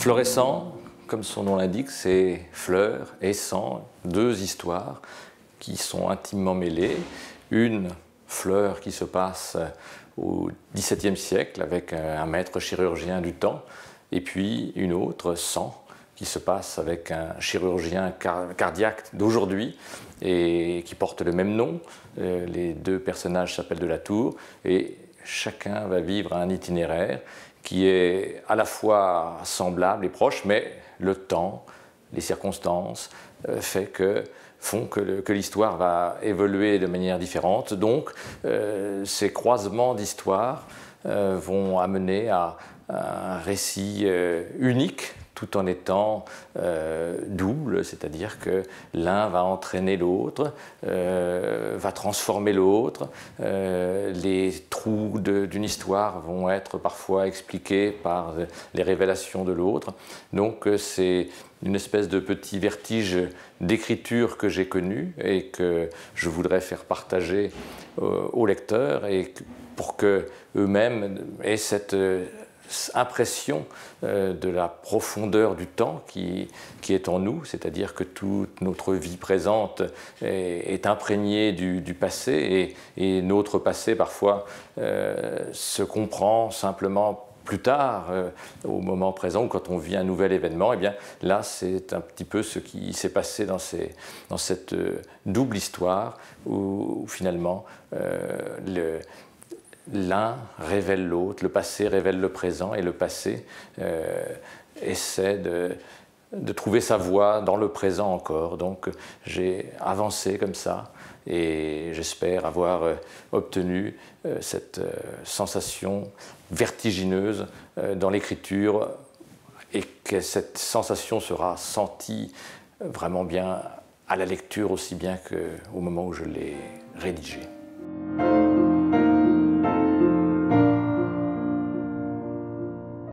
Florescent, comme son nom l'indique, c'est fleur et sang, deux histoires qui sont intimement mêlées. Une fleur qui se passe au XVIIe siècle avec un maître chirurgien du temps, et puis une autre, sang, qui se passe avec un chirurgien cardiaque d'aujourd'hui et qui porte le même nom. Euh, les deux personnages s'appellent de la Tour et chacun va vivre un itinéraire qui est à la fois semblable et proche, mais le temps, les circonstances euh, fait font que l'histoire va évoluer de manière différente. Donc, euh, ces croisements d'histoire euh, vont amener à, un récit unique tout en étant euh, double, c'est-à-dire que l'un va entraîner l'autre, euh, va transformer l'autre, euh, les trous d'une histoire vont être parfois expliqués par les révélations de l'autre. Donc c'est une espèce de petit vertige d'écriture que j'ai connu et que je voudrais faire partager aux lecteurs et pour que eux-mêmes aient cette impression euh, de la profondeur du temps qui, qui est en nous, c'est-à-dire que toute notre vie présente est, imprégnée du, passé et, notre passé parfois euh, se comprend simplement plus tard, euh, au moment présent, quand on vit un nouvel événement, et eh bien là, c'est un petit peu ce qui s'est passé dans, cette double histoire où finalement le l'un révèle l'autre, le passé révèle le présent et le passé euh, essaie de, trouver sa voie dans le présent encore. Donc j'ai avancé comme ça et j'espère avoir euh, obtenu euh, cette sensation vertigineuse dans l'écriture et que cette sensation sera sentie vraiment bien à la lecture aussi bien qu'au moment où je l'ai rédigée.